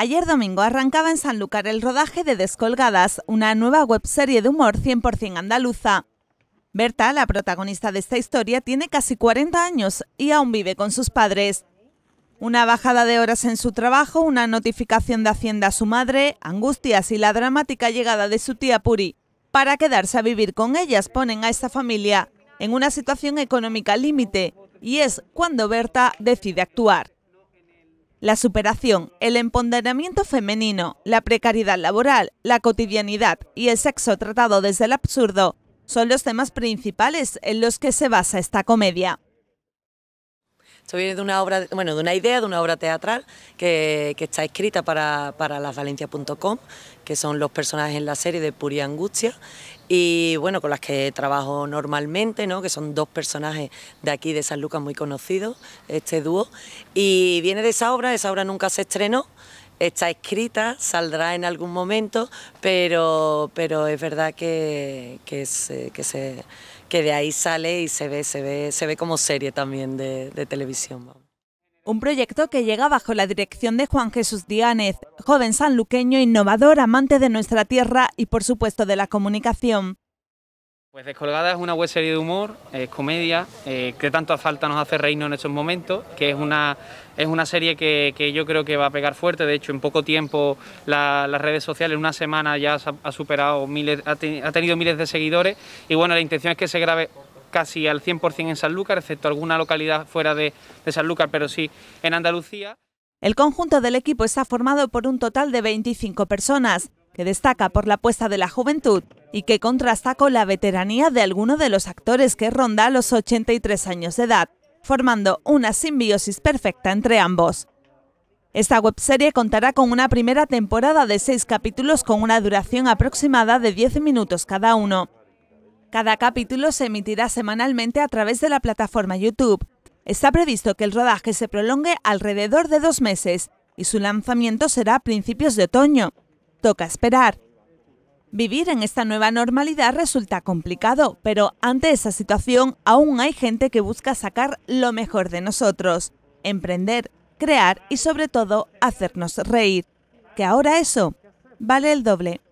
Ayer domingo arrancaba en Sanlúcar el rodaje de Descolgadas, una nueva webserie de humor 100% andaluza. Berta, la protagonista de esta historia, tiene casi 40 años y aún vive con sus padres. Una bajada de horas en su trabajo, una notificación de Hacienda a su madre, angustias y la dramática llegada de su tía Puri. Para quedarse a vivir con ellas ponen a esta familia en una situación económica límite y es cuando Berta decide actuar. La superación, el empoderamiento femenino, la precariedad laboral, la cotidianidad y el sexo tratado desde el absurdo son los temas principales en los que se basa esta comedia. Esto viene de una obra, bueno, de una idea de una obra teatral que, está escrita para, para lasvalencia.com, que son los personajes en la serie de Puri Angustia, y bueno, con las que trabajo normalmente, ¿no? que son dos personajes de aquí de San Lucas muy conocidos, este dúo, y viene de esa obra, esa obra nunca se estrenó, está escrita, saldrá en algún momento, pero, es verdad que, eh, que, de ahí sale y se ve, ve, se ve como serie también de, de televisión. Un proyecto que llega bajo la dirección de Juan Jesús Díaz, joven sanluqueño innovador, amante de nuestra tierra y por supuesto de la comunicación. Pues Descolgada es una web serie de humor, es comedia, eh, que tanto falta nos hace reino en estos momentos, que es una, es una serie que, yo creo que va a pegar fuerte, de hecho en poco tiempo las redes sociales, en una semana ya ha superado miles, ha, tenido miles de seguidores y bueno, la intención es que se grabe casi al 100% en Sanlúcar, excepto alguna localidad fuera de, de Sanlúcar, pero sí en Andalucía. El conjunto del equipo está formado por un total de 25 personas, que destaca por la apuesta de la juventud y que contrasta con la veteranía de alguno de los actores que ronda los 83 años de edad, formando una simbiosis perfecta entre ambos. Esta webserie contará con una primera temporada de seis capítulos con una duración aproximada de 10 minutos cada uno. Cada capítulo se emitirá semanalmente a través de la plataforma YouTube. Está previsto que el rodaje se prolongue alrededor de dos meses y su lanzamiento será a principios de otoño. Toca esperar. Vivir en esta nueva normalidad resulta complicado, pero ante esa situación aún hay gente que busca sacar lo mejor de nosotros, emprender, crear y sobre todo hacernos reír, que ahora eso vale el doble.